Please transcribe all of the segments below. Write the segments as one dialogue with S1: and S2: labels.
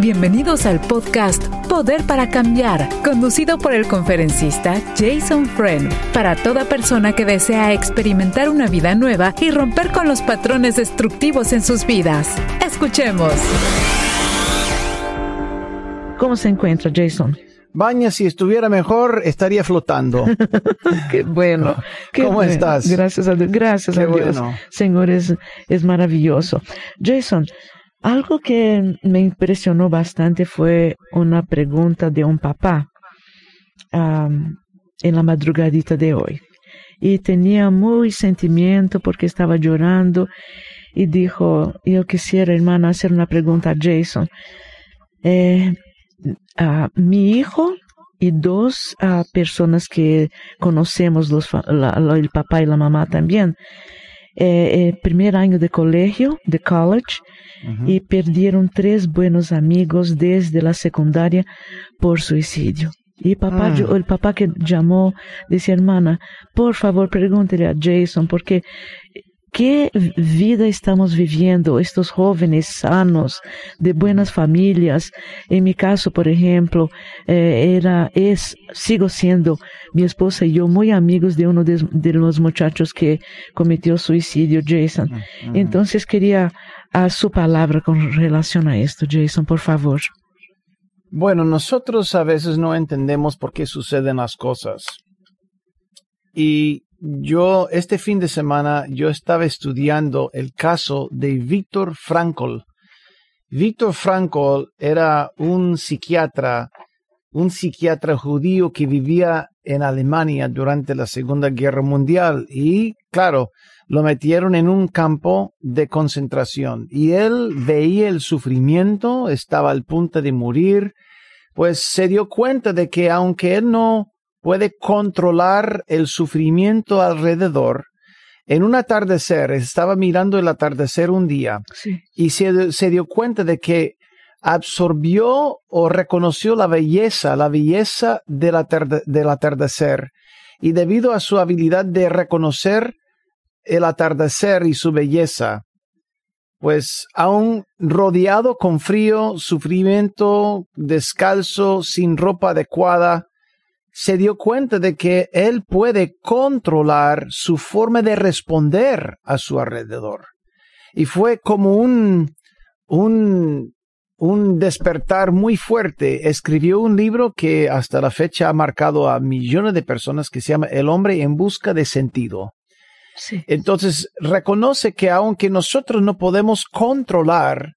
S1: Bienvenidos al podcast Poder para Cambiar, conducido por el conferencista Jason Friend, para toda persona que desea experimentar una vida nueva y romper con los patrones destructivos en sus vidas. Escuchemos. ¿Cómo se encuentra Jason?
S2: Baña, si estuviera mejor, estaría flotando. qué bueno. ¿Cómo estás? Gracias a Dios. Gracias a Dios.
S3: Señor, es maravilloso. Jason, algo que me impresionó bastante fue una pregunta de un papá en la madrugadita de hoy. Y tenía muy sentimiento porque estaba llorando y dijo, yo quisiera, hermana, hacer una pregunta a Jason. Eh, mi hijo y dos personas que conocemos, los, el papá y la mamá también, eh, eh, primer año de colegio, de college, y perdieron tres buenos amigos desde la secundaria por suicidio. Y papá, ah. el papá que llamó, dice, hermana, por favor pregúntele a Jason, porque qué vida estamos viviendo estos jóvenes sanos, de buenas familias. En mi caso, por ejemplo, eh, era, es, sigo siendo mi esposa y yo muy amigos de uno de los muchachos que cometió suicidio, Jason. Entonces quería a su palabra con relación a esto, Jason, por favor.
S2: Bueno, nosotros a veces no entendemos por qué suceden las cosas. Y yo, este fin de semana, yo estaba estudiando el caso de Víctor Frankl. Víctor Frankl era un psiquiatra, un psiquiatra judío que vivía en Alemania durante la Segunda Guerra Mundial. Y, claro, lo metieron en un campo de concentración y él veía el sufrimiento, estaba al punto de morir, pues se dio cuenta de que aunque él no puede controlar el sufrimiento alrededor, en un atardecer, estaba mirando el atardecer un día y se, dio cuenta de que absorbió o reconoció la belleza, la belleza del atardecer. Y debido a su habilidad de reconocer el atardecer y su belleza, pues aún rodeado con frío, sufrimiento, descalzo, sin ropa adecuada, se dio cuenta de que él puede controlar su forma de responder a su alrededor. Y fue como un, un, un despertar muy fuerte. Escribió un libro que hasta la fecha ha marcado a millones de personas que se llama El hombre en busca de sentido. Entonces, reconoce que aunque nosotros no podemos controlar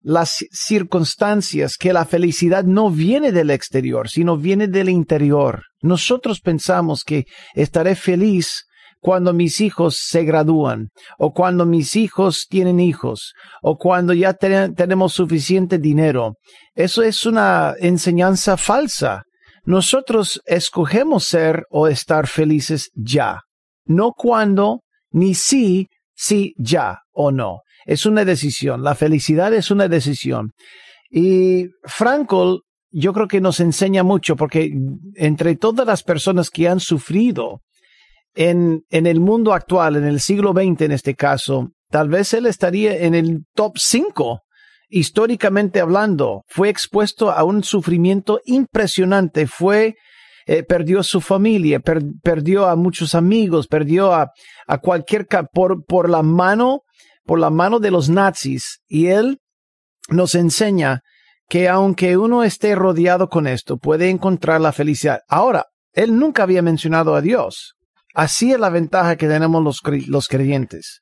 S2: las circunstancias, que la felicidad no viene del exterior, sino viene del interior. Nosotros pensamos que estaré feliz cuando mis hijos se gradúan, o cuando mis hijos tienen hijos, o cuando ya tenemos suficiente dinero. Eso es una enseñanza falsa. Nosotros escogemos ser o estar felices ya no cuándo, ni si, si ya o no. Es una decisión. La felicidad es una decisión. Y Frankl, yo creo que nos enseña mucho porque entre todas las personas que han sufrido en, en el mundo actual, en el siglo XX en este caso, tal vez él estaría en el top 5 históricamente hablando. Fue expuesto a un sufrimiento impresionante. Fue perdió eh, perdió su familia, perdió a muchos amigos, perdió a, a cualquier por, por la mano, por la mano de los nazis. Y él nos enseña que aunque uno esté rodeado con esto, puede encontrar la felicidad. Ahora, él nunca había mencionado a Dios. Así es la ventaja que tenemos los, los creyentes,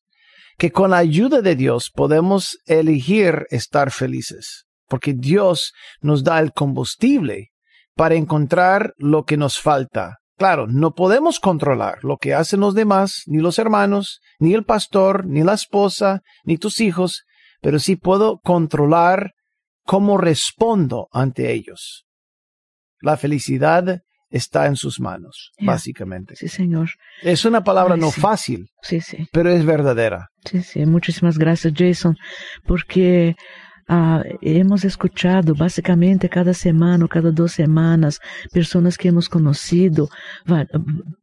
S2: que con la ayuda de Dios podemos elegir estar felices, porque Dios nos da el combustible para encontrar lo que nos falta. Claro, no podemos controlar lo que hacen los demás, ni los hermanos, ni el pastor, ni la esposa, ni tus hijos, pero sí puedo controlar cómo respondo ante ellos. La felicidad está en sus manos, básicamente. Sí, señor. Es una palabra no fácil, sí, sí. pero es verdadera.
S3: Sí, sí. Muchísimas gracias, Jason, porque Ah, hemos escuchado basicamente cada semana ou cada duas semanas pessoas que hemos conhecido,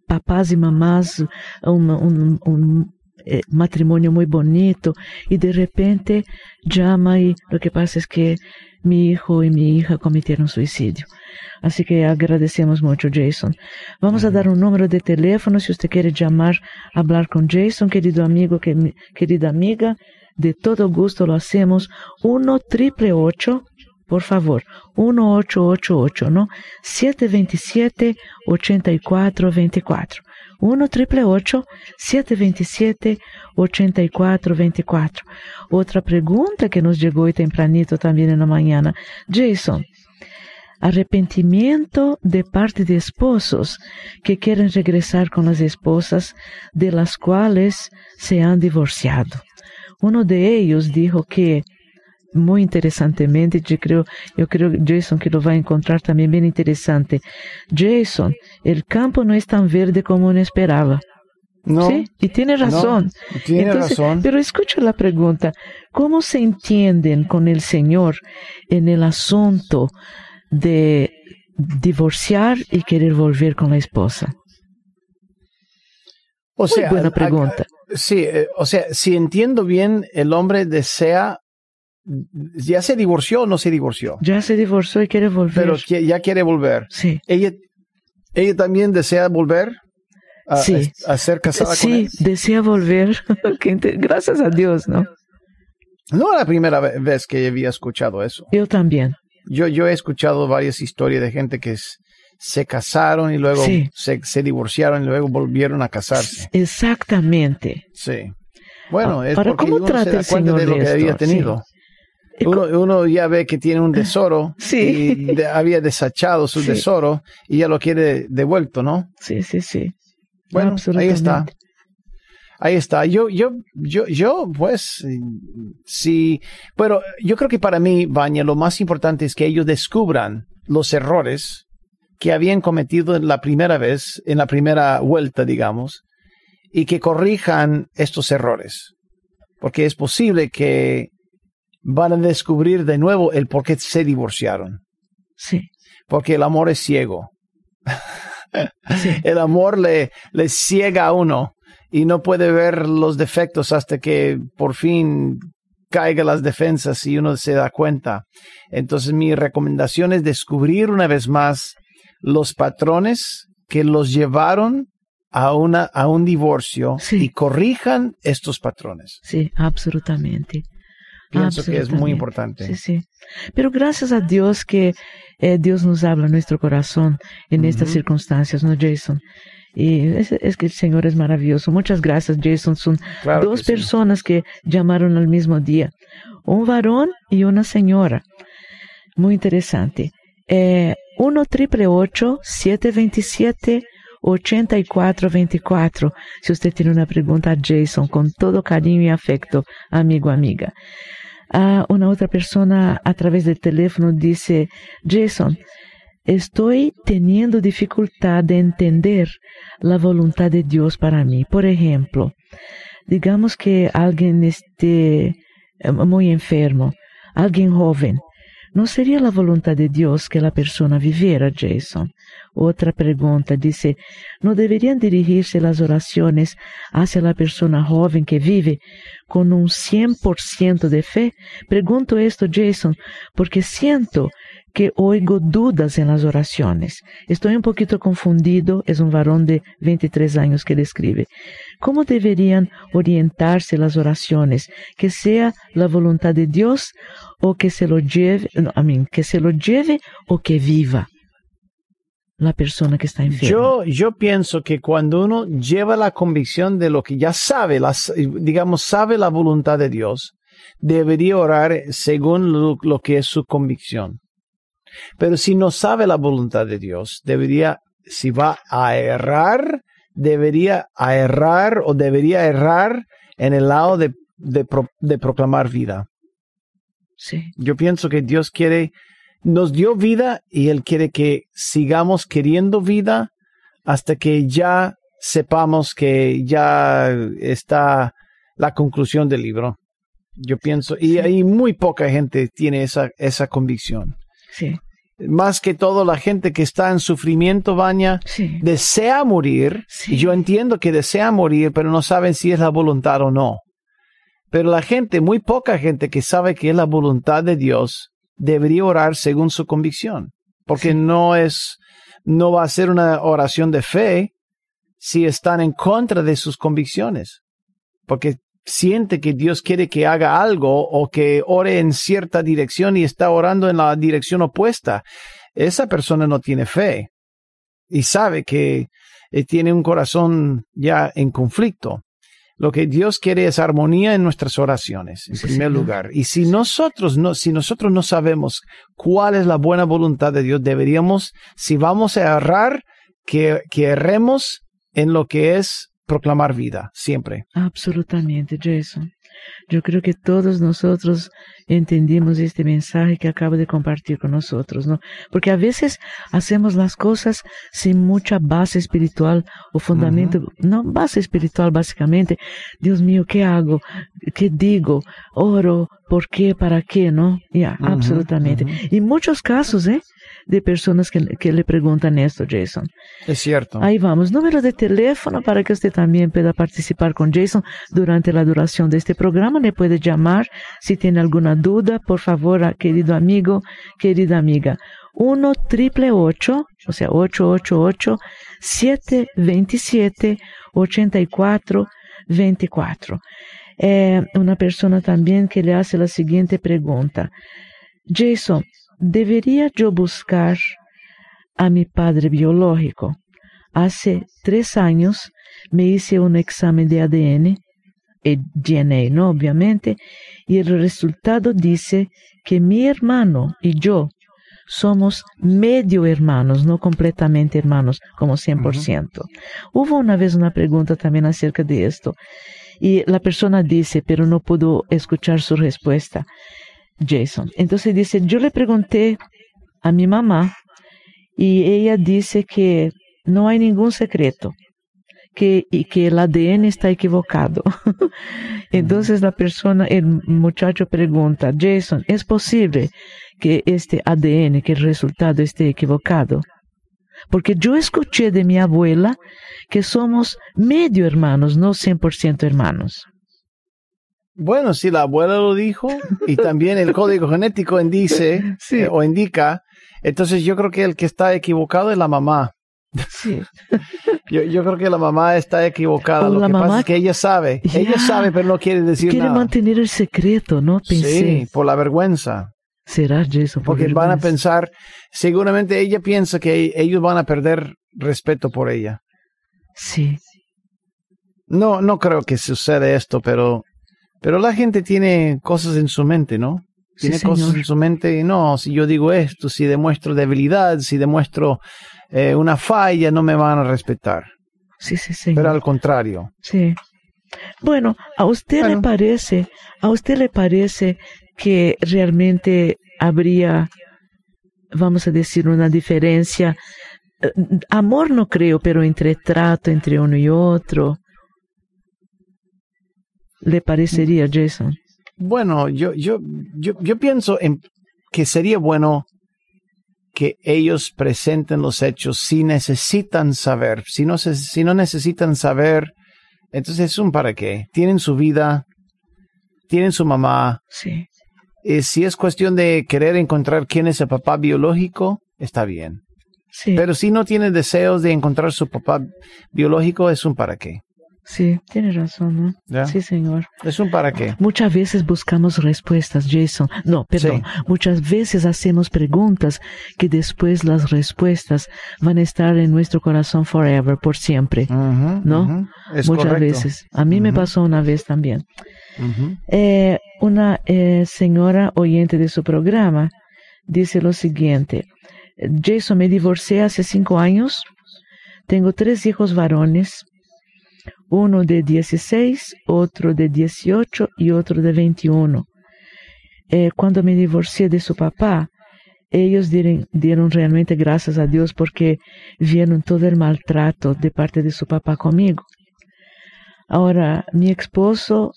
S3: papás e mamás, um, um, um eh, matrimônio muito bonito, e de repente chama e o que passa é que meu filho e minha filha cometeram suicídio. Assim que agradecemos muito, Jason. Vamos a uhum. dar um número de telefone se você quer chamar, falar com Jason, querido amigo, querida amiga. de todo gusto lo hacemos. 1 triple ocho, por favor, 1888, ¿no? 727 8424. 1 triple 727 8424. Otra pregunta que nos hoy tempranito también en la mañana. Jason, arrepentimiento de parte de esposos que quieren regresar con las esposas de las cuales se han divorciado. Uno de ellos dijo que muy interesantemente, yo creo, yo creo, Jason, que lo va a encontrar también bien interesante. Jason, el campo no es tan verde como uno esperaba. No, sí, y tiene razón. tiene razón. Pero escucha la pregunta, ¿cómo se entienden con el Señor en el asunto de divorciar y querer volver con la esposa?
S2: O sea, buena pregunta sí, eh, o sea, si entiendo bien, el hombre desea, ya se divorció o no se divorció. Ya se divorció y quiere volver. Pero que, ya quiere volver. Sí. Ella, ella también desea volver. A, sí. a, ser casada sí, con él. Sí, desea volver. Gracias a Dios, ¿no? No era la primera vez que había escuchado eso. Yo también. Yo, yo he escuchado varias historias de gente que es, se casaron y luego se, se, divorciaron y luego volvieron a casarse. Exactamente. Sí. Bueno, ah, es porque uno se cuenta de lo que había tenido. Uno, uno, ya ve que tiene un tesoro y había desachado su tesoro y ya lo quiere devuelto, ¿no? Sí, sí, sí. Bueno, ahí está. Ahí está. Yo, yo, yo, yo, pues, sí. Pero yo creo que para mí, Baña, lo más importante es que ellos descubran los errores que habían cometido en la primera vez, en la primera vuelta, digamos, y que corrijan estos errores. Porque es posible que van a descubrir de nuevo el por qué se divorciaron. Sí. Porque el amor es ciego. El amor le, le ciega a uno y no puede ver los defectos hasta que por fin caiga las defensas y uno se da cuenta. Entonces mi recomendación es descubrir una vez más los patrones que los llevaron a, una, a un divorcio y corrijan estos patrones.
S3: Sí, absolutamente.
S2: Pienso que es muy importante. Sí,
S3: sí. Pero gracias a Dios que eh, Dios nos habla en nuestro corazón en estas circunstancias, ¿no, Jason? Y es, que el Señor es maravilloso. Muchas gracias, Jason. Son dos personas que llamaron al mismo día, un varón y una señora. Muy interesante. Eh, 1 727 8424. Si usted tiene una pregunta a Jason, con todo cariño y afecto, amigo, amiga. Ah, una otra persona a través del teléfono dice, Jason, estoy teniendo dificultad de entender la voluntad de Dios para mí. Por ejemplo, digamos que alguien esté eh, muy enfermo, alguien joven, ¿No sería la voluntad de Dios que la persona viviera, Jason? Otra pregunta, dice, ¿no deberían dirigirse las oraciones hacia la persona joven que vive con un 100% de fe? Pregunto esto, Jason, porque siento que oigo dudas en las oraciones. Estoy un poquito confundido, es un varón de 23 años que describe. ¿Cómo deberían orientarse las oraciones? ¿Que sea la voluntad de Dios o que se lo lleve, que se lo lleve o que viva? la persona que está enferma.
S2: Yo, yo pienso que cuando uno lleva la convicción de lo que ya sabe, digamos, sabe la voluntad de Dios, debería orar según lo que es su convicción. Pero si no sabe la voluntad de Dios, debería, si va a errar, debería errar o debería errar en el lado de, de, de proclamar vida. Sí. Yo pienso que Dios quiere, nos dio vida y Él quiere que sigamos queriendo vida hasta que ya sepamos que ya está la conclusión del libro. Yo pienso, y, ahí muy poca gente tiene esa, esa convicción. Sí más que todo la gente que está en sufrimiento, Baña, desea morir. yo entiendo que desea morir, pero no saben si es la voluntad o no. Pero la gente, muy poca gente que sabe que es la voluntad de Dios, debería orar según su convicción. Porque no es, no va a ser una oración de fe si están en contra de sus convicciones. Porque siente que Dios quiere que haga algo o que ore en cierta dirección y está orando en la dirección opuesta, esa persona no tiene fe y sabe que eh, tiene un corazón ya en conflicto. Lo que Dios quiere es armonía en nuestras oraciones, en primer lugar. Y si nosotros no, si nosotros no sabemos cuál es la buena voluntad de Dios, deberíamos, si vamos a errar, que, que erremos en lo que es proclamar vida siempre.
S3: Absolutamente, Jason. Yo creo que todos nosotros entendimos este mensaje que acabo de compartir con nosotros, ¿no? Porque a veces hacemos las cosas sin mucha base espiritual o fundamento, no base espiritual básicamente. Dios mío, ¿qué hago? ¿Qué digo? ¿Oro? ¿Por qué? ¿Para qué? ¿No? Ya, absolutamente. Y muchos casos, ¿eh? De personas que, que le preguntan esto, Jason.
S2: Es cierto. Ahí
S3: vamos. Número de teléfono para que usted también pueda participar con Jason durante la duración de este programa, le puede llamar si tiene alguna duda, por favor, ah, querido amigo, querida amiga. 1 triple o sea, 888 727 8424. Eh, una persona también que le hace la siguiente pregunta. Jason, ¿debería yo buscar a mi padre biológico? Hace tres años me hice un examen de ADN DNA, e ¿no? Obviamente. Y el resultado dice que mi hermano y yo somos medio hermanos, no completamente hermanos, como 100%. Hubo una vez una pregunta también acerca de esto. Y la persona dice, pero no pudo escuchar su respuesta, Jason. Entonces dice, yo le pregunté a mi mamá y ella dice que no hay ningún secreto que, y que el ADN está equivocado. Entonces la persona, el muchacho pregunta, Jason, ¿es posible que este ADN, que el resultado esté equivocado? Porque yo escuché de mi abuela que somos medio hermanos, no 100% hermanos.
S2: Bueno, si la abuela lo dijo y también el código genético eh, o indica, entonces yo creo que el que está equivocado es la mamá. Yo, creo que la mamá está equivocada. Lo que pasa es que ella sabe. ella sabe, pero no quiere decir quiere nada. Quiere mantener el secreto, ¿no? Sí, por la vergüenza. Será eso Porque van a pensar, seguramente ella piensa que ellos van a perder respeto por ella. Sí. No, no creo que suceda esto, pero, pero la gente tiene cosas en su mente, ¿no? Tiene cosas en su mente. No, si yo digo esto, si demuestro debilidad, si demuestro eh, una falla, no me van a respetar. Sí, sí, sí. Pero al contrario. Sí.
S3: Bueno, a usted le parece, a usted le parece que realmente habría, vamos a decir, una diferencia. Eh, amor no creo, pero entre trato entre uno y
S2: otro. ¿Le parecería, Jason? Bueno, yo, yo, yo, yo pienso en que sería bueno que ellos presenten los hechos si necesitan saber. Si no, si no necesitan saber, entonces es un para qué. Tienen su vida, tienen su mamá. Eh, si es cuestión de querer encontrar quién es el papá biológico, está bien. Pero si no tiene deseos de encontrar su papá biológico, es un para qué.
S3: Sí, tiene razón, ¿no? Sí, señor.
S2: ¿Es un para qué?
S3: Muchas veces buscamos respuestas, Jason. No, perdón. Muchas veces hacemos preguntas que después las respuestas van a estar en nuestro corazón forever, por siempre, ¿no? Muchas veces. A mí me pasó una vez también. Eh, una eh, señora oyente de su programa dice lo siguiente. Jason, me divorcié hace cinco años. Tengo tres hijos varones uno de 16, otro de 18 y otro de 21. Eh, cuando me divorcié de su papá, ellos dieron, realmente gracias a Dios porque vieron todo el maltrato de parte de su papá conmigo. Ahora, mi esposo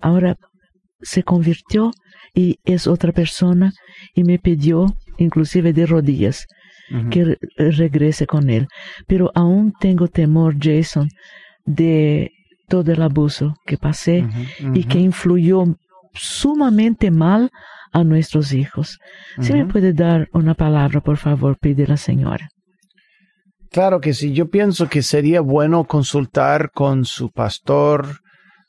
S3: ahora se convirtió y es otra persona y me pidió, inclusive de rodillas, que regrese con él. Pero aún tengo temor, Jason, de todo el abuso que pasé y que influyó sumamente mal a nuestros hijos. Si me puede dar una palabra, por favor, pide la señora.
S2: Claro que sí, yo pienso que sería bueno consultar con su pastor,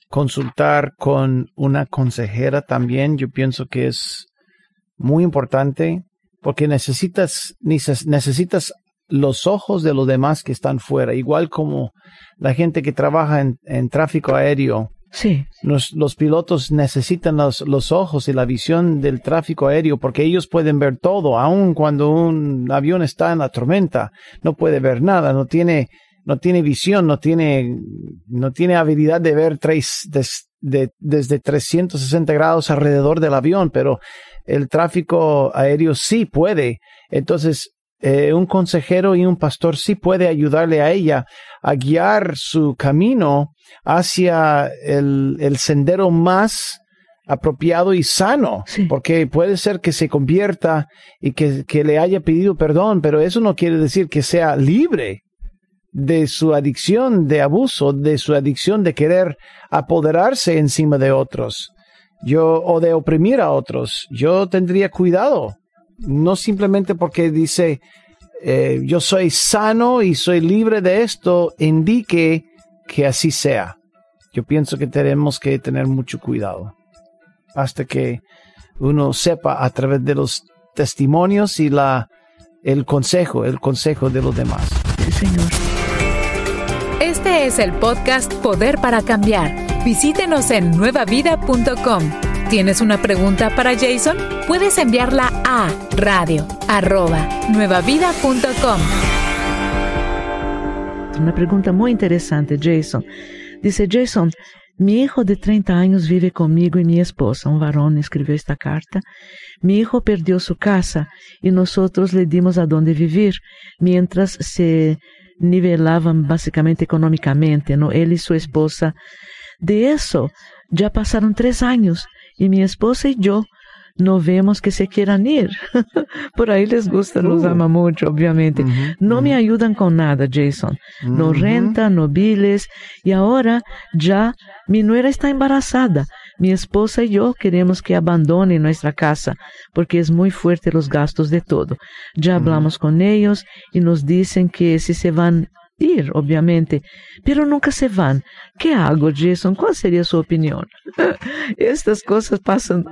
S2: consultar con una consejera también, yo pienso que es muy importante porque necesitas, necesitas los ojos de los demás que están fuera, igual como la gente que trabaja en, tráfico aéreo. Sí. los pilotos necesitan los, ojos y la visión del tráfico aéreo porque ellos pueden ver todo, aun cuando un avión está en la tormenta, no puede ver nada, no tiene, no tiene visión, no tiene, no tiene habilidad de ver desde 360 grados alrededor del avión, pero el tráfico aéreo sí puede. Entonces, eh, un consejero y un pastor sí puede ayudarle a ella a guiar su camino hacia el, el sendero más apropiado y sano, porque puede ser que se convierta y que, que, le haya pedido perdón, pero eso no quiere decir que sea libre de su adicción de abuso, de su adicción de querer apoderarse encima de otros, yo o de oprimir a otros. Yo tendría cuidado no simplemente porque dice, eh, yo soy sano y soy libre de esto, indique que así sea. Yo pienso que tenemos que tener mucho cuidado hasta que uno sepa a través de los testimonios y la, el consejo, el consejo de los demás.
S1: señor. Este es el podcast Poder para Cambiar. Visítenos en nuevavida.com. ¿Tienes una pregunta para Jason? Puedes enviarla a radio
S3: Una pregunta muy interesante, Jason. Dice Jason, mi hijo de 30 años vive conmigo y mi esposa, un varón escribió esta carta. Mi hijo perdió su casa y nosotros le dimos a dónde vivir mientras se nivelaban básicamente económicamente, ¿no? Él y su esposa. De eso ya pasaron tres años y mi esposa y yo no vemos que se quieran ir. Por ahí les gusta, los ama mucho, obviamente. no me ayudan con nada, Jason. No rentan, renta, no biles. Y ahora ya mi nuera está embarazada. Mi esposa y yo queremos que abandone nuestra casa porque es muy fuerte los gastos de todo. Ya hablamos con ellos y nos dicen que si se van ir, obviamente, pero nunca se van. ¿Qué hago, Jason? ¿Cuál sería su opinión? Estas cosas pasan,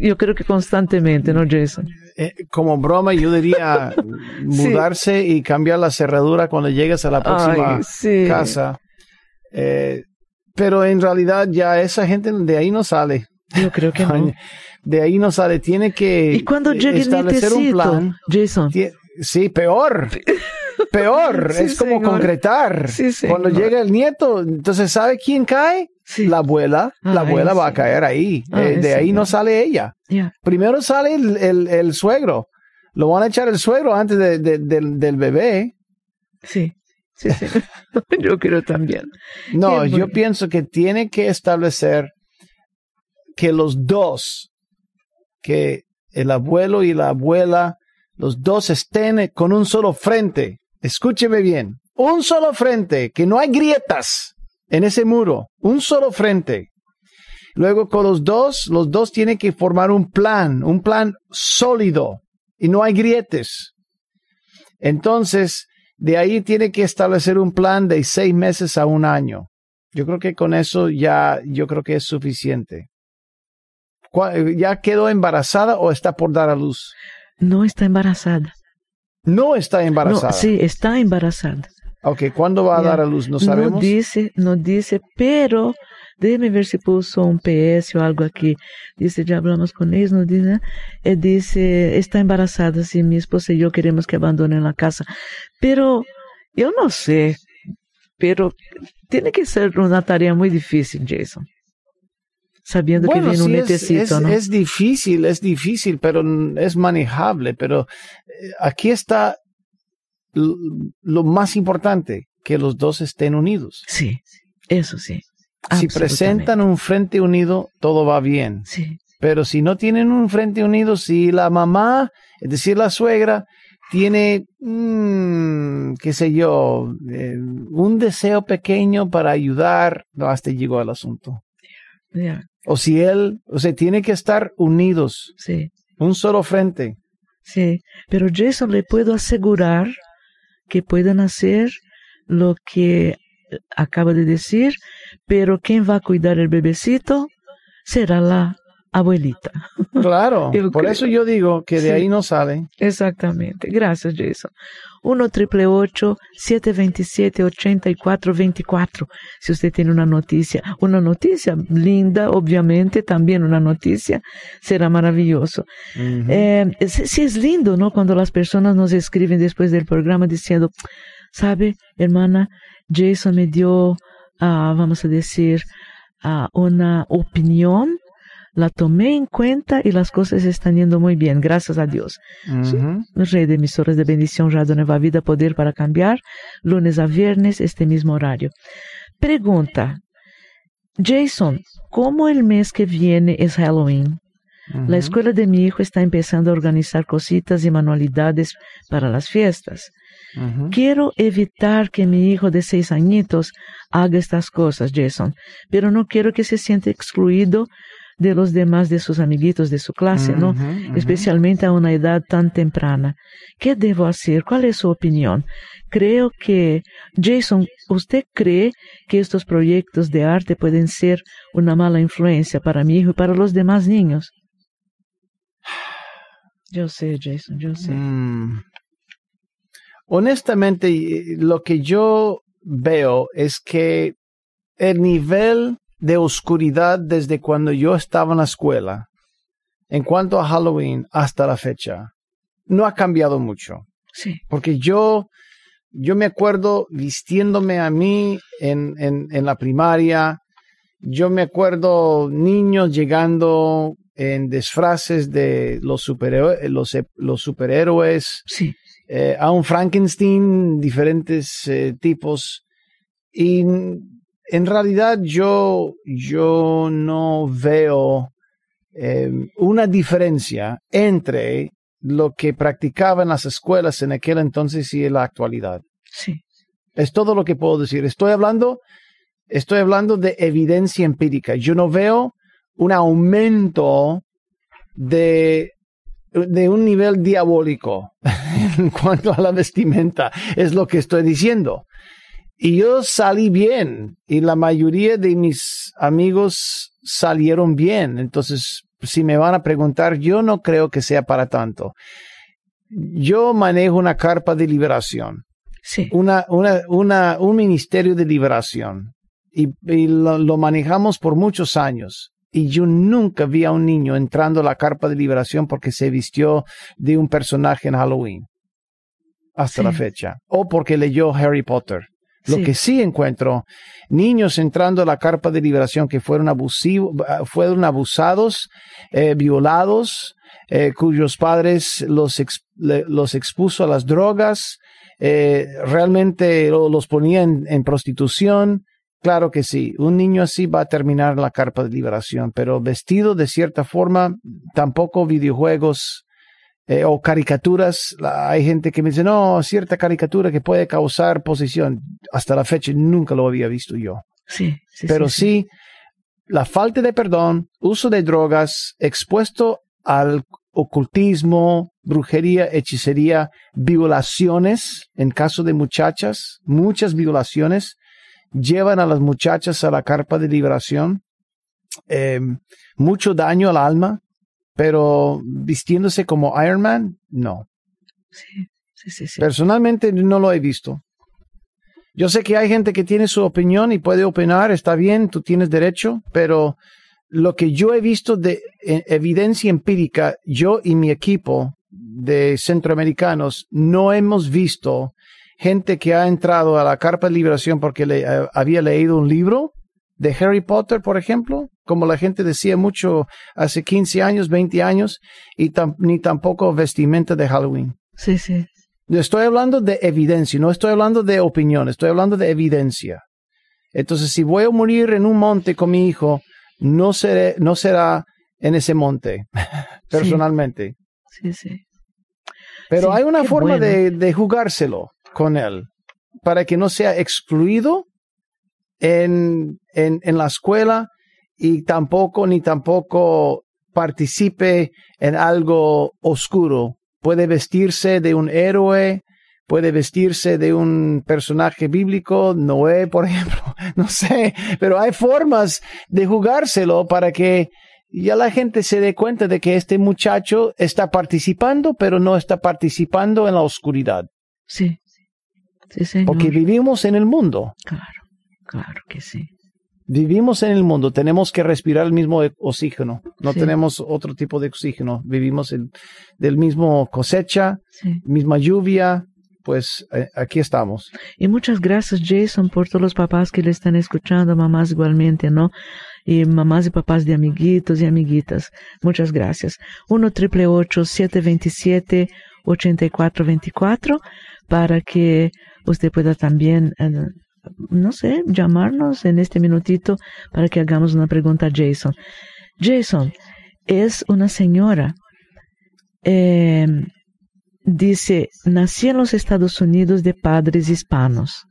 S3: yo creo que constantemente, ¿no, Jason?
S2: Eh, como broma, yo diría mudarse y cambiar la cerradura cuando llegues a la próxima casa. Eh, pero en realidad ya esa gente de ahí no sale. Yo creo que no. De ahí no sale. Tiene que ¿Y cuando establecer un plan. Jason. Sí, peor peor, es como concretar. Cuando llega el nieto, entonces ¿sabe quién cae? La abuela, la abuela va a caer ahí. Ah, eh, de ahí no sale ella. Primero sale el, suegro. Lo van a echar el suegro antes del, bebé. Sí. Sí, sí. yo quiero también. No, yo pienso que tiene que establecer que los dos, que el abuelo y la abuela, los dos estén con un solo frente escúcheme bien, un solo frente, que no hay grietas en ese muro, un solo frente. Luego con los dos, los dos tienen que formar un plan, un plan sólido y no hay grietes. Entonces, de ahí tiene que establecer un plan de seis meses a un año. Yo creo que con eso ya, yo creo que es suficiente. ¿Ya quedó embarazada o está por dar a luz? No está embarazada. No está embarazada. sí,
S3: está embarazada.
S2: Ok, ¿cuándo va a dar a luz? No sabemos. No dice,
S3: no dice, pero déjeme ver si puso un PS o algo aquí. Dice, ya hablamos con ellos, no dice, eh, dice, está embarazada, si mi esposa y yo queremos que abandone la casa. Pero yo no sé, pero tiene que ser una tarea muy difícil, Jason sabiendo que es,
S2: difícil, es difícil, pero es manejable. Pero eh, aquí está lo más importante, que los dos estén unidos. Sí, eso sí. Si presentan un frente unido, todo va bien. Sí. Pero si no tienen un frente unido, si la mamá, es decir, la suegra, tiene, mm, qué sé yo, eh, un deseo pequeño para ayudar, no, hasta llegó al asunto. O si él, o sea, tiene que estar unidos. Sí. Un solo frente. Sí, pero Jason le puedo
S3: asegurar que pueden hacer lo que eh, acaba de decir, pero quien va a cuidar el bebecito será la abuelita. Claro, por eso
S2: yo digo que de ahí no sale.
S3: Exactamente. Gracias, Jason. 1 triple 727 8424. Si usted tiene una noticia, una noticia linda, obviamente, también una noticia, será maravilloso. Eh, si es lindo, ¿no? Cuando las personas nos escriben después del programa diciendo, sabe, hermana, Jason me dio, ah, vamos a decir, ah, una opinión la tomé en cuenta y las cosas están yendo muy bien, gracias a Dios. Uh Red de de bendición Radio Nueva Vida, Poder para Cambiar, lunes a viernes, este mismo horario. Pregunta, Jason, ¿cómo el mes que viene es Halloween? La escuela de mi hijo está empezando a organizar cositas y manualidades para las fiestas. Quiero evitar que mi hijo de seis añitos haga estas cosas, Jason, pero no quiero que se siente excluido de los demás de sus amiguitos de su clase, ¿no? Especialmente a una edad tan temprana. ¿Qué debo hacer? ¿Cuál es su opinión? Creo que, Jason, ¿usted cree que estos proyectos de arte pueden ser una mala influencia para mi hijo y para los demás niños? Yo sé, Jason, yo sé. Mm.
S2: Honestamente, lo que yo veo es que el nivel de oscuridad desde cuando yo estaba en la escuela, en cuanto a Halloween hasta la fecha, no ha cambiado mucho. Sí. Porque yo, yo me acuerdo vistiéndome a mí en, en, la primaria, yo me acuerdo niños llegando en disfraces de los, superhéroes, los, superhéroes sí. Eh, a un Frankenstein, diferentes eh, tipos. Y en realidad yo, yo no veo eh, una diferencia entre lo que practicaba en las escuelas en aquel entonces y en la actualidad. Sí. Es todo lo que puedo decir. Estoy hablando, estoy hablando de evidencia empírica. Yo no veo un aumento de, de un nivel diabólico en cuanto a la vestimenta, es lo que estoy diciendo. Y yo salí bien y la mayoría de mis amigos salieron bien. Entonces, si me van a preguntar, yo no creo que sea para tanto. Yo manejo una carpa de liberación, sí. una, una, un ministerio de liberación y, lo, manejamos por muchos años. Y yo nunca vi a un niño entrando a la carpa de liberación porque se vistió de un personaje en Halloween hasta la fecha o porque leyó Harry Potter. Lo que sí encuentro, niños entrando a la carpa de liberación que fueron, abusivo, ah, fueron abusados, eh, violados, eh, cuyos padres los, los, expuso a las drogas, eh, realmente los ponían en, en prostitución. Claro que sí, un niño así va a terminar la carpa de liberación, pero vestido de cierta forma, tampoco videojuegos, eh, o caricaturas, hay gente que me dice, no, cierta caricatura que puede causar posesión. Hasta la fecha nunca lo había visto yo. Sí, sí Pero sí, sí, la falta de perdón, uso de drogas, expuesto al ocultismo, brujería, hechicería, violaciones, en caso de muchachas, muchas violaciones, llevan a las muchachas a la carpa de liberación, eh, mucho daño al alma, pero vistiéndose como Iron Man, no. Sí, sí, sí, Personalmente no lo he visto. Yo sé que hay gente que tiene su opinión y puede opinar, está bien, tú tienes derecho, pero lo que yo he visto de e-, evidencia empírica, yo y mi equipo de centroamericanos no hemos visto gente que ha entrado a la Carpa de Liberación porque le, eh, había leído un libro de Harry Potter, por ejemplo, como la gente decía mucho hace 15 años, 20 años, y ni tampoco vestimenta de Halloween. Sí, sí. Estoy hablando de evidencia, no estoy hablando de opinión, estoy hablando de evidencia. Entonces, si voy a morir en un monte con mi hijo, no, seré, no será en ese monte, personalmente. Sí, sí. Pero hay una forma de, jugárselo con él para que no sea excluido en, la escuela y tampoco ni tampoco participe en algo oscuro. Puede vestirse de un héroe, puede vestirse de un personaje bíblico, Noé, por ejemplo, no sé, pero hay formas de jugárselo para que ya la gente se dé cuenta de que este muchacho está participando, pero no está participando en la oscuridad. Sí, sí, sí Porque vivimos en el mundo. Claro, claro que sí vivimos en el mundo, tenemos que respirar el mismo e- oxígeno, no tenemos otro tipo de oxígeno, vivimos del mismo cosecha, misma lluvia, pues eh, aquí estamos. Y muchas gracias Jason por todos los papás que le están escuchando,
S3: mamás igualmente, ¿no? Y mamás y papás de amiguitos y amiguitas. Muchas gracias. 1 triple 727 8424 para que usted pueda también eh, no sé, llamarnos en este minutito para que hagamos una pregunta a Jason. Jason, es una señora. Eh, dice, nací en los Estados Unidos de padres hispanos.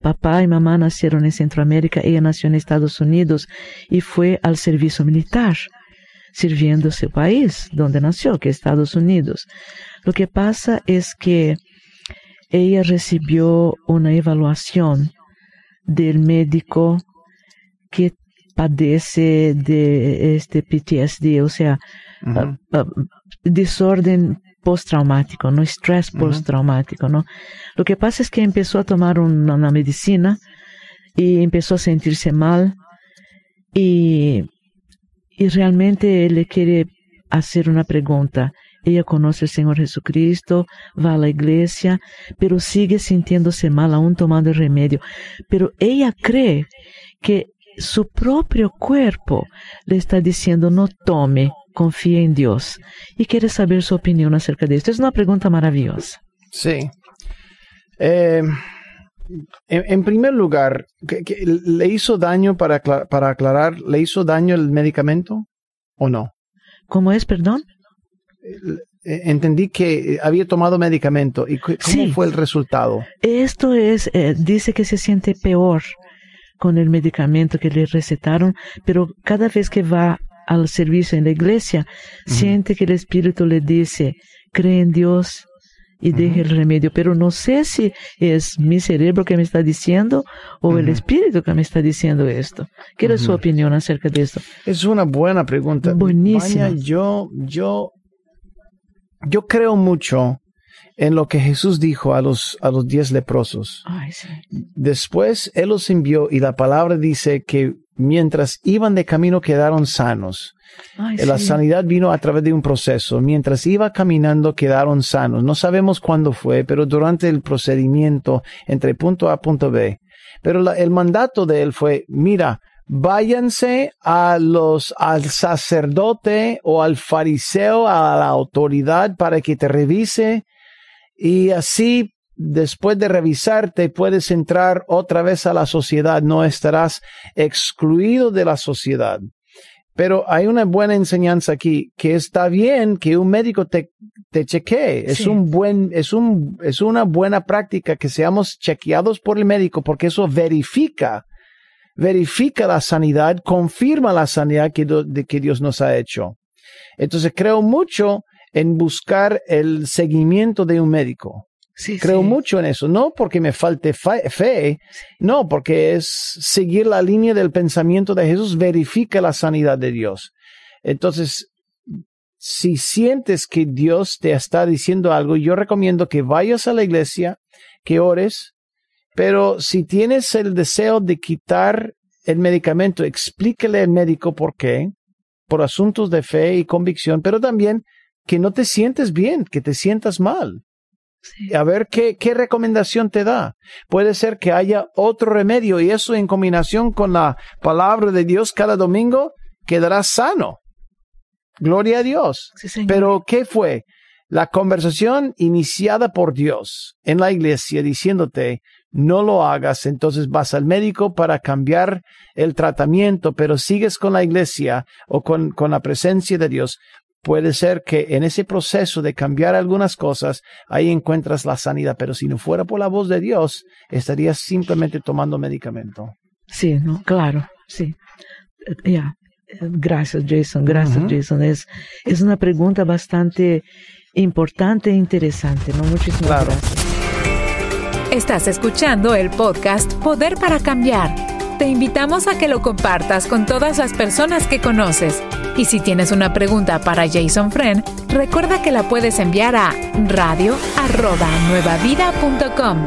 S3: Papá y mamá nacieron en Centroamérica, ella nació en Estados Unidos y fue al servicio militar, sirviendo su país, donde nació, que es Estados Unidos. Lo que pasa es que ella recibió una evaluación del médico que padece de este PTSD, o sea, ah, ah, disorden postraumático, no estrés postraumático, ¿no? Lo que pasa es que empezó a tomar una, una medicina y empezó a sentirse mal y, y realmente le quiere hacer una pregunta. Ella conoce al Señor Jesucristo, va a la iglesia, pero sigue sintiéndose mal aún tomando el remedio. Pero ella cree que su propio cuerpo le está diciendo no tome, confía en Dios. Y quiere saber su opinión acerca de esto. Es una pregunta maravillosa. Sí.
S2: Eh, en, primer lugar, le hizo daño para, para aclarar? ¿Le hizo daño el medicamento o no? ¿Cómo es, perdón? Eh, entendí que eh, había tomado medicamento. ¿Y cómo fue el resultado?
S3: Esto es, eh, dice que se siente peor con el medicamento que le recetaron, pero cada vez que va al servicio en la iglesia, siente que el Espíritu le dice, cree en Dios y deje el remedio, pero no sé si es mi cerebro que me está diciendo o el espíritu que me está diciendo
S2: esto. ¿Qué es su opinión acerca de esto? Es una buena pregunta. Buenísima. yo, yo yo creo mucho en lo que Jesús dijo a los, a los diez leprosos. Después Él los envió y la palabra dice que mientras iban de camino quedaron sanos. la sanidad vino a través de un proceso. Mientras iba caminando quedaron sanos. No sabemos cuándo fue, pero durante el procedimiento entre punto A punto B. Pero el mandato de Él fue, mira, váyanse a los, al sacerdote o al fariseo, a la autoridad para que te revise y así después de revisarte puedes entrar otra vez a la sociedad, no estarás excluido de la sociedad. Pero hay una buena enseñanza aquí, que está bien que un médico te, te chequee. Es un buen, es un, es una buena práctica que seamos chequeados por el médico porque eso verifica verifica la sanidad, confirma la sanidad que, de que Dios nos ha hecho. Entonces creo mucho en buscar el seguimiento de un médico. Sí, creo mucho en eso, no porque me falte fe, no, porque es seguir la línea del pensamiento de Jesús, verifica la sanidad de Dios. Entonces, si sientes que Dios te está diciendo algo, yo recomiendo que vayas a la iglesia, que ores, pero si tienes el deseo de quitar el medicamento, explíquele al médico por qué, por asuntos de fe y convicción, pero también que no te sientes bien, que te sientas mal. A ver qué, qué recomendación te da. Puede ser que haya otro remedio y eso en combinación con la palabra de Dios cada domingo quedará sano. Gloria a Dios. Pero ¿qué fue? La conversación iniciada por Dios en la iglesia diciéndote, no lo hagas, entonces vas al médico para cambiar el tratamiento, pero sigues con la iglesia o con, la presencia de Dios, puede ser que en ese proceso de cambiar algunas cosas, ahí encuentras la sanidad, pero si no fuera por la voz de Dios, estarías simplemente tomando medicamento.
S3: Sí, no, claro, sí. Eh, ya. Gracias, Jason. Gracias, Jason. Es, es una pregunta bastante importante e interesante, ¿no? Muchísimas gracias.
S1: Estás escuchando el podcast Poder para Cambiar. Te invitamos a que lo compartas con todas las personas que conoces. Y si tienes una pregunta para Jason Friend, recuerda que la puedes enviar a radio.nuevavida.com.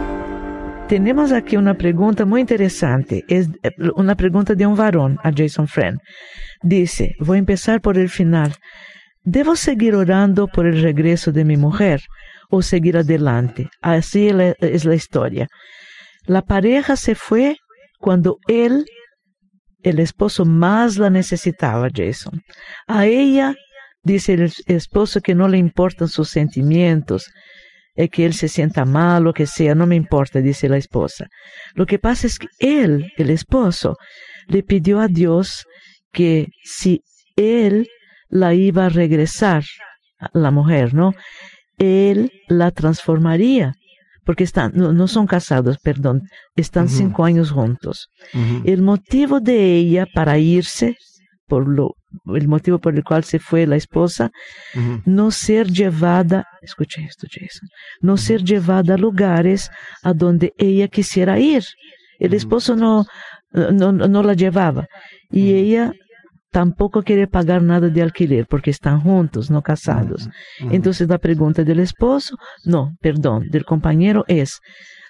S3: Tenemos aquí una pregunta muy interesante. Es eh, una pregunta de un varón a Jason Friend. Dice, voy a empezar por el final. ¿Debo seguir orando por el regreso de mi mujer? o seguir adelante. Así es la historia. La pareja se fue cuando él, el esposo, más la necesitaba, Jason. A ella, dice el esposo, que no le importan sus sentimientos, eh, que él se sienta mal, o que sea, no me importa, dice la esposa. Lo que pasa es que él, el esposo, le pidió a Dios que si él la iba a regresar, la mujer, ¿no? él la transformaría, porque están, no, son casados, perdón, están cinco años juntos. El motivo de ella para irse, por lo, el motivo por el cual se fue la esposa, no ser llevada, escuché esto Jason, no ser llevada a lugares a donde ella quisiera ir. El esposo no, no, no la llevaba y ella tampoco quiere pagar nada de alquiler porque están juntos, no casados. Entonces la pregunta del esposo, no, perdón, del compañero es,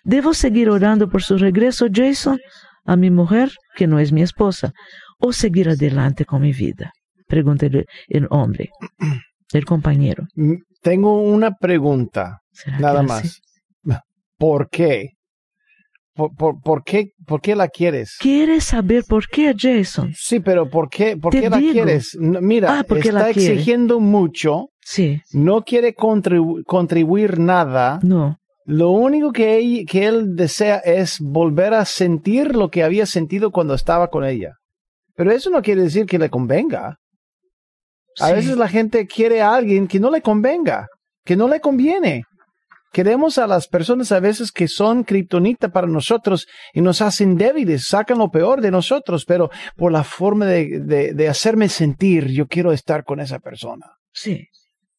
S3: ¿debo seguir orando por su regreso, Jason, a mi mujer, que no es mi esposa, o seguir adelante con mi vida? Pregunta el, el hombre,
S2: el compañero. Mm, tengo una pregunta, nada más. ¿Por qué? Por, qué, ¿Por, qué, la quieres? ¿Quieres saber por qué, Jason? Sí, pero ¿por qué, por qué la quieres? Mira, ah, está exigiendo mucho. Sí. No quiere contribuir nada. No. Lo único que, él, que él desea es volver a sentir lo que había sentido cuando estaba con ella. Pero eso no quiere decir que le convenga. A veces la gente quiere a alguien que no le convenga, que no le conviene. Queremos a las personas a veces que son kriptonita para nosotros y nos hacen débiles, sacan lo peor de nosotros, pero por la forma de, de, hacerme sentir, yo quiero estar con esa persona. Sí.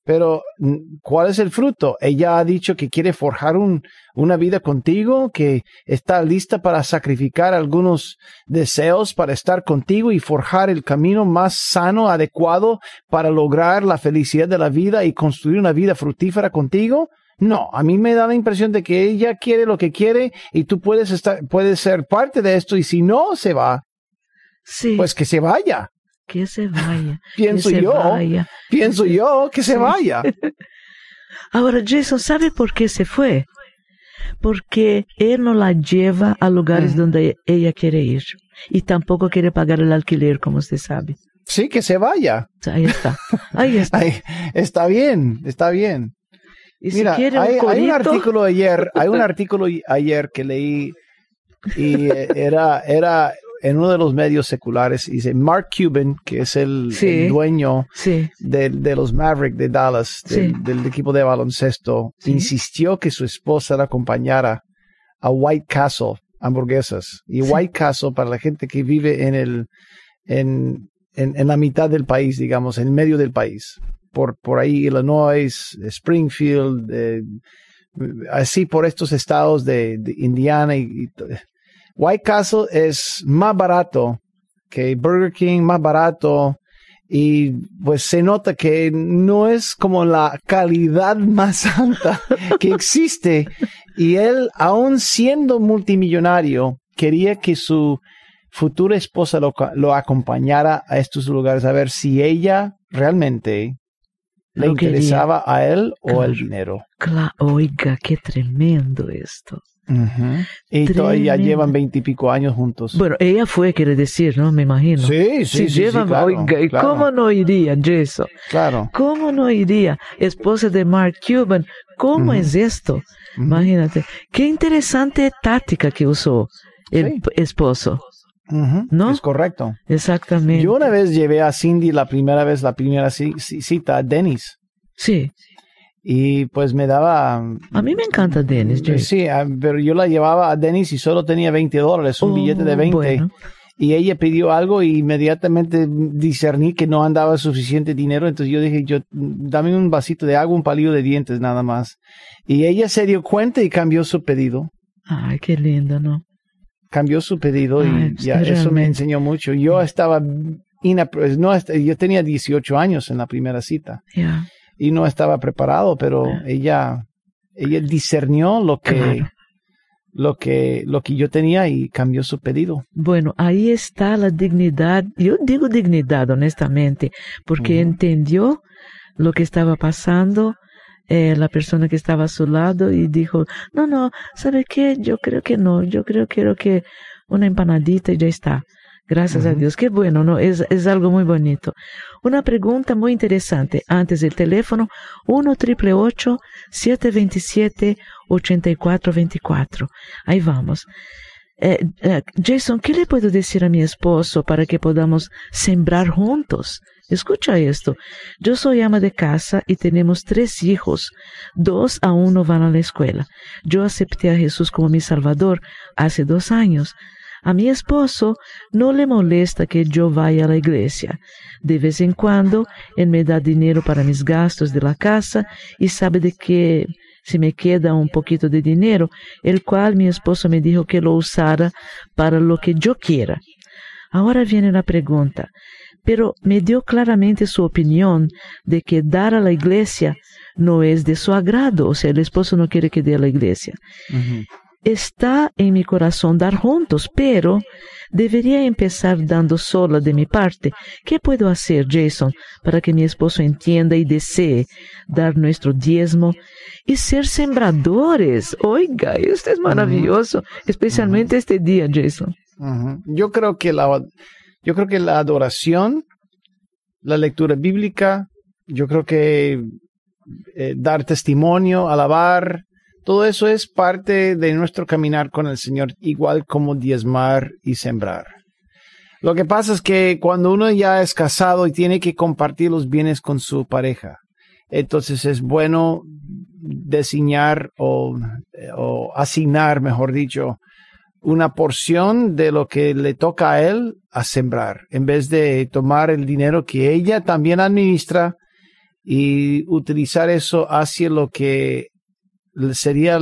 S2: Pero, mm, ¿cuál es el fruto? Ella ha dicho que quiere forjar un, una vida contigo, que está lista para sacrificar algunos deseos para estar contigo y forjar el camino más sano, adecuado para lograr la felicidad de la vida y construir una vida fructífera contigo. No, a mí me da la impresión de que ella quiere lo que quiere y tú puedes estar, puedes ser parte de esto y si no se va, sí. pues que se vaya.
S3: Que se vaya. pienso yo.
S2: Pienso yo que se vaya.
S3: Ahora, Jason, ¿sabe por qué se fue? Porque él no la lleva a lugares donde ella quiere ir y tampoco quiere pagar el alquiler, como usted sabe.
S2: Sí, que se vaya. Ahí está. Ahí está. está bien, está bien. Mira, hay, un artículo ayer, hay un artículo ayer que leí y eh, era, era en uno de los medios seculares, y dice Mark Cuban, que es el, dueño de, de, los Mavericks de Dallas, del equipo de baloncesto, insistió que su esposa la acompañara a White Castle, hamburguesas. Y White Castle, para la gente que vive en el, en, en la mitad del país, digamos, en medio del país por, por ahí Illinois, eh, Springfield, eh, así por estos estados de, de Indiana. Y, White Castle es más barato que Burger King, más barato. Y pues se nota que no es como la calidad más alta que existe. Y él, aún siendo multimillonario, quería que su futura esposa lo, lo acompañara a estos lugares a ver si ella realmente ¿Le interesaba a él o al dinero? Claro,
S3: oiga, qué tremendo esto. Y todavía llevan
S2: veintipico años juntos.
S3: Bueno, ella fue, quiere decir, ¿no? Me imagino. Sí, sí, sí, oiga, ¿cómo no iría, Jason? Claro. ¿Cómo no iría? Esposa de Mark Cuban, ¿cómo es esto? Imagínate. Qué interesante táctica que usó el esposo.
S2: ¿No? Es correcto. Exactamente. Yo una vez llevé a Cindy la primera vez, la primera cita a Dennis. Sí. Y pues me daba... A mí me encanta Dennis. Eh, sí, ah, pero yo la llevaba a Dennis y solo tenía 20 dólares, un billete de 20. Y ella pidió algo y inmediatamente discerní que no andaba suficiente dinero. Entonces yo dije, yo, dame un vasito de agua, un palillo de dientes nada más. Y ella se dio cuenta y cambió su pedido.
S3: Ay, qué lindo, ¿no?
S2: cambió su pedido y ah, ya pues, eso me enseñó mucho. Yo mm. estaba, pues, no, yo tenía 18 años en la primera cita y no estaba preparado, pero ella, ella discernió lo que, lo que, lo que yo tenía y cambió su pedido.
S3: Bueno, ahí está la dignidad. Yo digo dignidad, honestamente, porque entendió lo que estaba pasando eh, la persona que estaba a su lado y dijo, no, no, ¿sabe qué? Yo creo que no, yo creo quiero que una empanadita y ya está. Gracias a Dios. Qué bueno, ¿no? Es, es, algo muy bonito. Una pregunta muy interesante. Antes del teléfono, 1 727 8424 Ahí vamos. Eh, eh, Jason, ¿qué le puedo decir a mi esposo para que podamos sembrar juntos? Escucha esto. Yo soy ama de casa y tenemos tres hijos. Dos aún uno van a la escuela. Yo acepté a Jesús como mi Salvador hace dos años. A mi esposo no le molesta que yo vaya a la iglesia. De vez en cuando él me da dinero para mis gastos de la casa y sabe de que si me queda un poquito de dinero, el cual mi esposo me dijo que lo usara para lo que yo quiera. Ahora viene la pregunta, pero me dio claramente su opinión de que dar a la iglesia no es de su agrado, o sea, el esposo no quiere que dé a la iglesia está en mi corazón dar juntos, pero debería empezar dando solo de mi parte. ¿Qué puedo hacer, Jason, para que mi esposo entienda y desee dar nuestro diezmo y ser sembradores? Oiga, esto
S2: es maravilloso, especialmente este día, Jason. Yo creo que la, yo la adoración, la lectura bíblica, yo creo que eh, dar testimonio, alabar, todo eso es parte de nuestro caminar con el Señor, igual como diezmar y sembrar. Lo que pasa es que cuando uno ya es casado y tiene que compartir los bienes con su pareja, entonces es bueno designar o, o asignar, mejor dicho, una porción de lo que le toca a él a sembrar, en vez de tomar el dinero que ella también administra y utilizar eso hacia lo que sería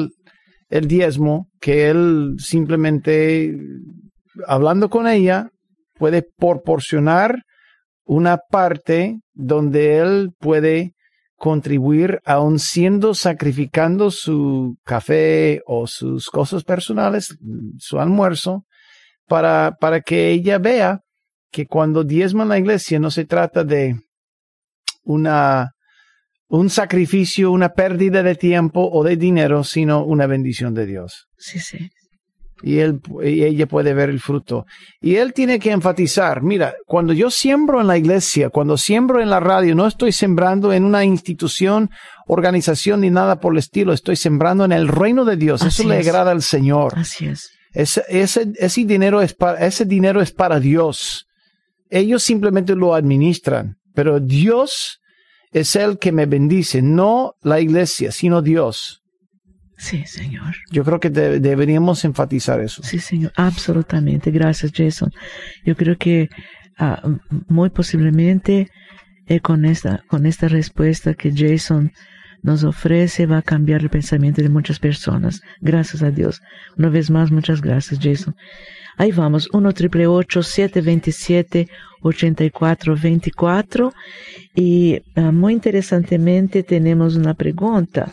S2: el diezmo, que él simplemente, hablando con ella, puede proporcionar una parte donde él puede contribuir aun siendo sacrificando su café o sus cosas personales, su almuerzo, para, para que ella vea que cuando en la iglesia no se trata de una un sacrificio, una pérdida de tiempo o de dinero, sino una bendición de Dios. Sí, sí. Y, él, y ella puede ver el fruto. Y él tiene que enfatizar, mira, cuando yo siembro en la iglesia, cuando siembro en la radio, no estoy sembrando en una institución, organización ni nada por el estilo, estoy sembrando en el reino de Dios. Eso le agrada al Señor. Así es. Ese, ese, ese, dinero es para, ese dinero es para Dios. Ellos simplemente lo administran, pero Dios es el que me bendice, no la iglesia, sino Dios.
S3: Sí, Señor.
S2: Yo creo que deberíamos enfatizar eso. Sí,
S3: Señor, absolutamente. Gracias, Jason. Yo creo que ah, muy posiblemente eh, con, esta, con esta respuesta que Jason nos ofrece va a cambiar el pensamiento de muchas personas. Gracias a Dios. Una vez más, muchas gracias, Jason. Ahí vamos, uno um triple 727 8424 y y muy interesantemente tenemos una pregunta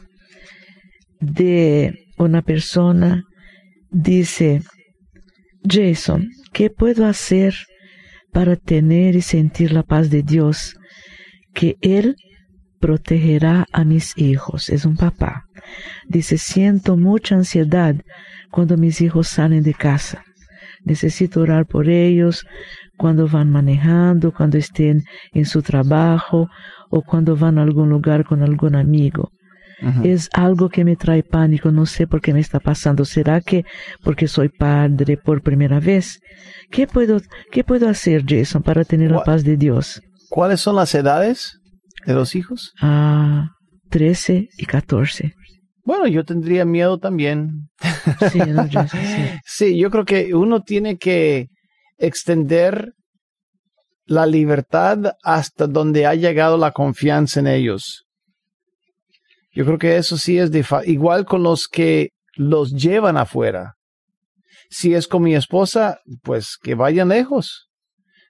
S3: de una persona. Dice, Jason, ¿qué puedo hacer para tener y sentir la paz de Dios? Que Él protegerá a mis hijos. Es un papá. Dice, siento mucha ansiedad cuando mis hijos salen de casa. Necesito orar por ellos cuando van manejando, cuando estén en su trabajo o cuando van a algún lugar con algún amigo. Es algo que me trae pánico, no sé por qué me está pasando. ¿Será que porque soy padre por primera vez? ¿Qué puedo, qué puedo hacer, Jason, para tener la paz de Dios?
S2: ¿Cuáles son las edades de los hijos?
S3: Ah, 13 y 14.
S2: Bueno, yo tendría miedo también. Sí, yo, creo que uno tiene que extender la libertad hasta donde ha llegado la confianza en ellos. Yo creo que eso sí es igual con los que los llevan afuera. Si es con mi esposa, pues que vayan lejos.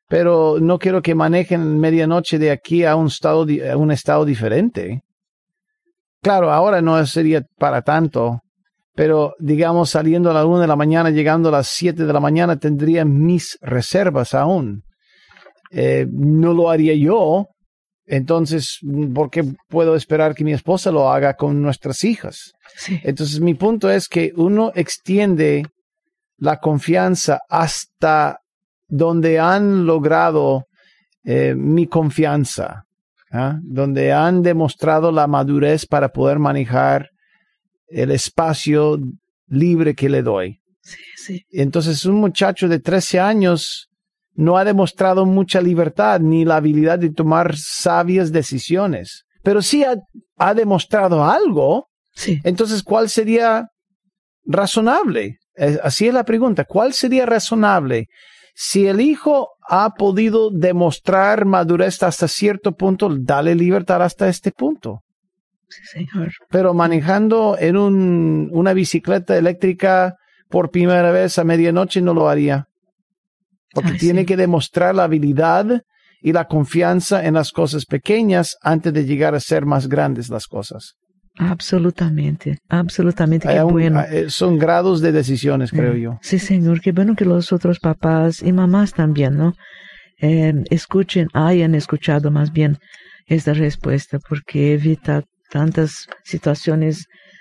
S2: Pero no quiero que manejen medianoche de aquí a un estado, a un estado diferente. Claro, ahora no sería para tanto, pero digamos saliendo a las 1 de la mañana, llegando a las siete de la mañana, tendría mis reservas aún. Eh, no lo haría yo, entonces, ¿por qué puedo esperar que mi esposa lo haga con nuestras hijas? Entonces, mi punto es que uno extiende la confianza hasta donde han logrado eh, mi confianza. ¿ah? donde han demostrado la madurez para poder manejar el espacio libre que le doy. Sí, Entonces, un muchacho de 13 años no ha demostrado mucha libertad ni la habilidad de tomar sabias decisiones, pero sí ha, ha demostrado algo. Sí. Entonces, ¿cuál sería razonable? Así es la pregunta. ¿Cuál sería razonable? Si el hijo ha podido demostrar madurez hasta cierto punto, dale libertad hasta este punto. señor. Pero manejando en un, una bicicleta eléctrica por primera vez a medianoche no lo haría. Porque tiene que demostrar la habilidad y la confianza en las cosas pequeñas antes de llegar a ser más grandes las cosas.
S3: Absolutamente, absolutamente. Qué bueno. Eh,
S2: son grados de decisiones, creo yo.
S3: Sí, señor, qué bueno que los otros papás y mamás también, ¿no? Eh, escuchen, hayan escuchado más bien esta respuesta, porque evita tantas situaciones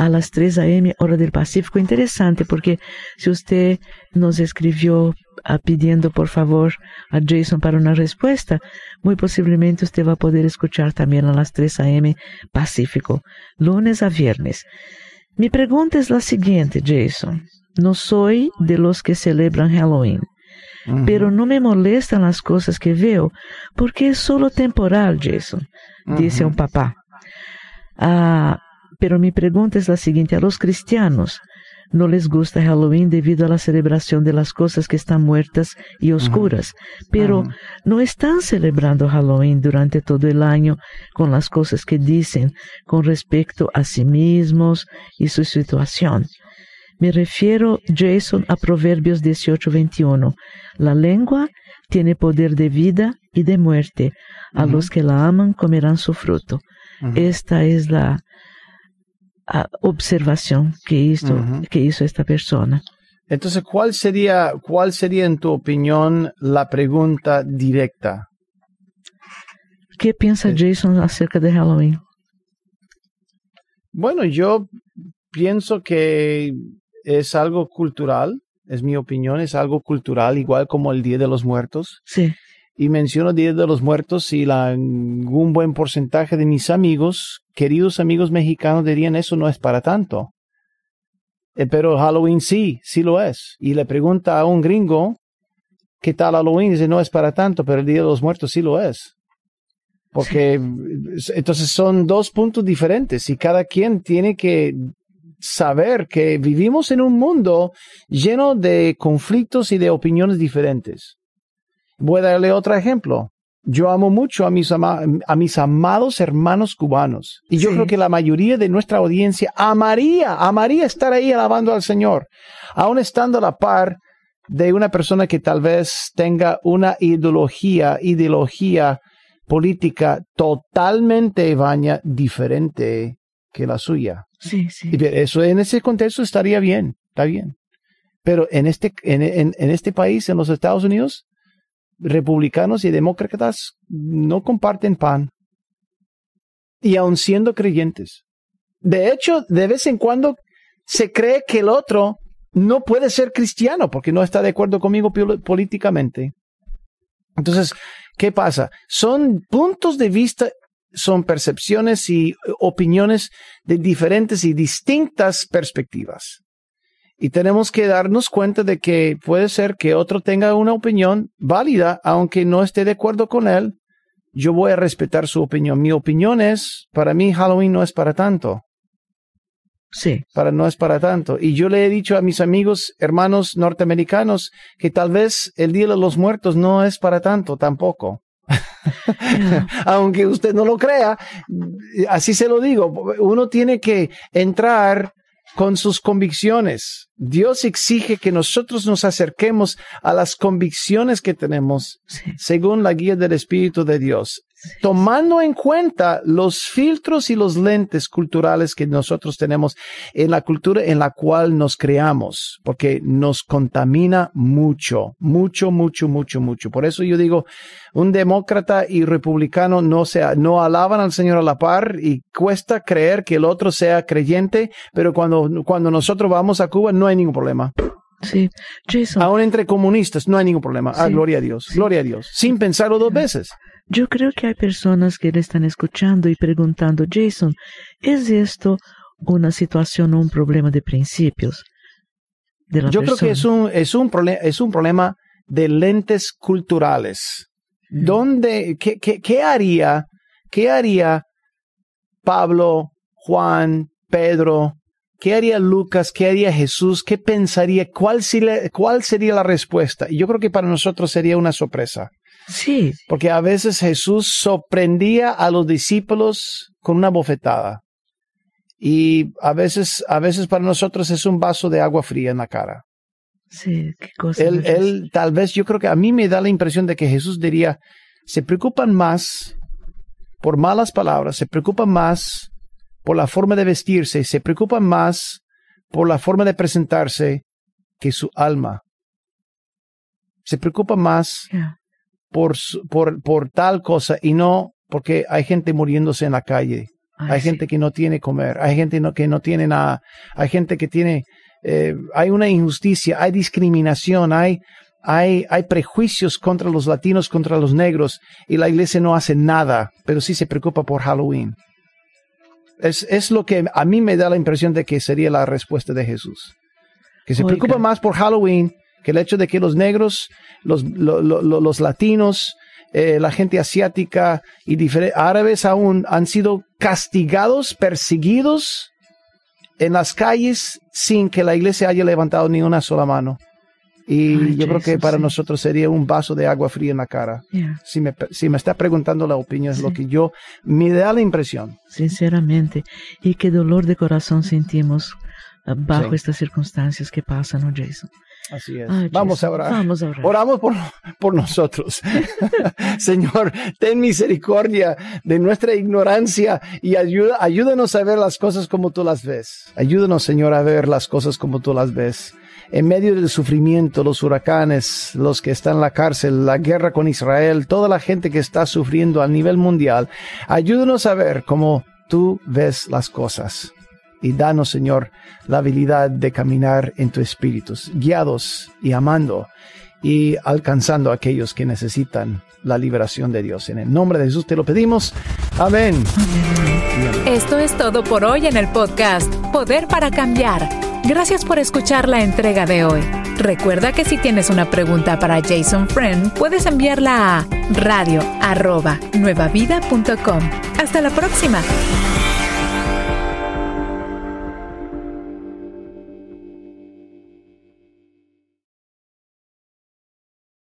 S3: a las 3 a.m., hora do Pacífico. Interessante, porque se você nos escreveu ah, pedindo, por favor, a Jason para uma resposta, muito possivelmente você vai poder escuchar também a las 3 a.m. Pacífico, lunes a viernes. Me pergunta é a seguinte, Jason. Não sou de los que celebram Halloween. Uhum. Pero não me molestam as coisas que veo, porque é solo temporal, Jason, disse uhum. um papá. Ah, Pero mi pregunta es la siguiente, a los cristianos, no les gusta Halloween debido a la celebración de las cosas que están muertas y oscuras, pero no están celebrando Halloween durante todo el año con las cosas que dicen con respecto a sí mismos y su situación. Me refiero, Jason, a Proverbios 18:21. La lengua tiene poder de vida y de muerte. A los que la aman comerán su fruto. Esta es la, observación que hizo, que hizo esta persona.
S2: Entonces, ¿cuál sería, ¿cuál sería, en tu opinión, la pregunta directa?
S3: ¿Qué piensa Jason acerca de Halloween?
S2: Bueno, yo pienso que es algo cultural, es mi opinión, es algo cultural, igual como el Día de los Muertos. Sí y menciono Día de los muertos y la, un buen porcentaje de mis amigos, queridos amigos mexicanos, dirían eso no es para tanto. Eh, pero Halloween sí, sí lo es. Y le pregunta a un gringo, ¿qué tal Halloween? Dice, no es para tanto, pero el Día de los Muertos sí lo es. Porque entonces son dos puntos diferentes y cada quien tiene que saber que vivimos en un mundo lleno de conflictos y de opiniones diferentes. Voy a darle otro ejemplo. Yo amo mucho a mis, a mis amados hermanos cubanos. Y yo creo que la mayoría de nuestra audiencia amaría, amaría estar ahí alabando al Señor, aun estando a la par de una persona que tal vez tenga una ideología, ideología política totalmente baña diferente que la suya. Sí, sí. Y eso en ese contexto estaría bien, está bien. Pero en este, en, en este país, en los Estados Unidos, republicanos y demócratas no comparten pan, y aun siendo creyentes. De hecho, de vez en cuando se cree que el otro no puede ser cristiano porque no está de acuerdo conmigo políticamente. Entonces, ¿qué pasa? Son puntos de vista, son percepciones y opiniones de diferentes y distintas perspectivas. Y tenemos que darnos cuenta de que puede ser que otro tenga una opinión válida, aunque no esté de acuerdo con él. Yo voy a respetar su opinión. Mi opinión es, para mí Halloween no es para tanto. Sí. Para no es para tanto. Y yo le he dicho a mis amigos, hermanos norteamericanos, que tal vez el Día de los Muertos no es para tanto tampoco. Aunque usted no lo crea, así se lo digo, uno tiene que entrar con sus convicciones. Dios exige que nosotros nos acerquemos a las convicciones que tenemos según la guía del Espíritu de Dios tomando en cuenta los filtros y los lentes culturales que nosotros tenemos en la cultura en la cual nos creamos, porque nos contamina mucho, mucho, mucho, mucho, mucho. Por eso yo digo, un demócrata y republicano no no alaban al Señor a la par y cuesta creer que el otro sea creyente, pero cuando, cuando nosotros vamos a Cuba no hay ningún problema. Sí, Jason. Aún entre comunistas no hay ningún problema. Ah, gloria a Dios, gloria a Dios. Sin pensarlo dos veces.
S3: Yo creo que hay personas que le están escuchando y preguntando, Jason, ¿es esto una situación o un problema de principios? Yo creo que es
S2: un, es, un es un problema de lentes culturales. Mm. ¿Dónde, qué, qué, qué, haría, qué haría Pablo, Juan, Pedro, qué haría Lucas, qué haría Jesús, qué pensaría, cuál, cuál sería la respuesta? Y yo creo que para nosotros sería una sorpresa. Sí. Porque a veces Jesús sorprendía a los discípulos con una bofetada. Y a veces, a veces para nosotros es un vaso de agua fría en la cara. Sí, qué cosa. Él, él, tal vez, yo creo que a mí me da la impresión de que Jesús diría, se preocupan más por malas palabras, se preocupan más por la forma de vestirse, se preocupan más por la forma de presentarse que su alma. Se preocupan más por, por, por tal cosa y no porque hay gente muriéndose en la calle. Ah, hay gente que no tiene comer, hay gente no, que no tiene nada, hay gente que tiene, eh, hay una injusticia, hay discriminación, hay, hay, hay prejuicios contra los latinos, contra los negros, y la iglesia no hace nada, pero sí se preocupa por Halloween. Es, es lo que a mí me da la impresión de que sería la respuesta de Jesús. Que se preocupa más por Halloween que el hecho de que los negros, los, los latinos, eh, la gente asiática y árabes aún han sido castigados, perseguidos en las calles sin que la iglesia haya levantado ni una sola mano. Y yo creo que para nosotros sería un vaso de agua fría en la cara. Si, me, si me está preguntando la opinión, es lo que yo, me da la impresión. Sinceramente, y
S3: qué dolor de corazón sentimos ah, bajo estas circunstancias que pasan, Jason?
S2: Así es. vamos a orar. Oramos por, por nosotros. Señor, ten misericordia de nuestra ignorancia y ayúdanos a ver las cosas como tú las ves. Ayúdanos, Señor, a ver las cosas como tú las ves. En medio del sufrimiento, los huracanes, los que están en la cárcel, la guerra con Israel, toda la gente que está sufriendo a nivel mundial, ayúdanos a ver cómo tú ves las cosas y danos, Señor, la habilidad de caminar en tu espíritu, guiados y amando y alcanzando a aquellos que necesitan la liberación de Dios. En el nombre de Jesús te lo pedimos. Amén.
S1: Esto es todo por hoy en el podcast Poder para Cambiar. Gracias por escuchar la entrega de hoy. Recuerda que si tienes una pregunta para Jason Friend, puedes enviarla a radio nuevavida.com Hasta la próxima.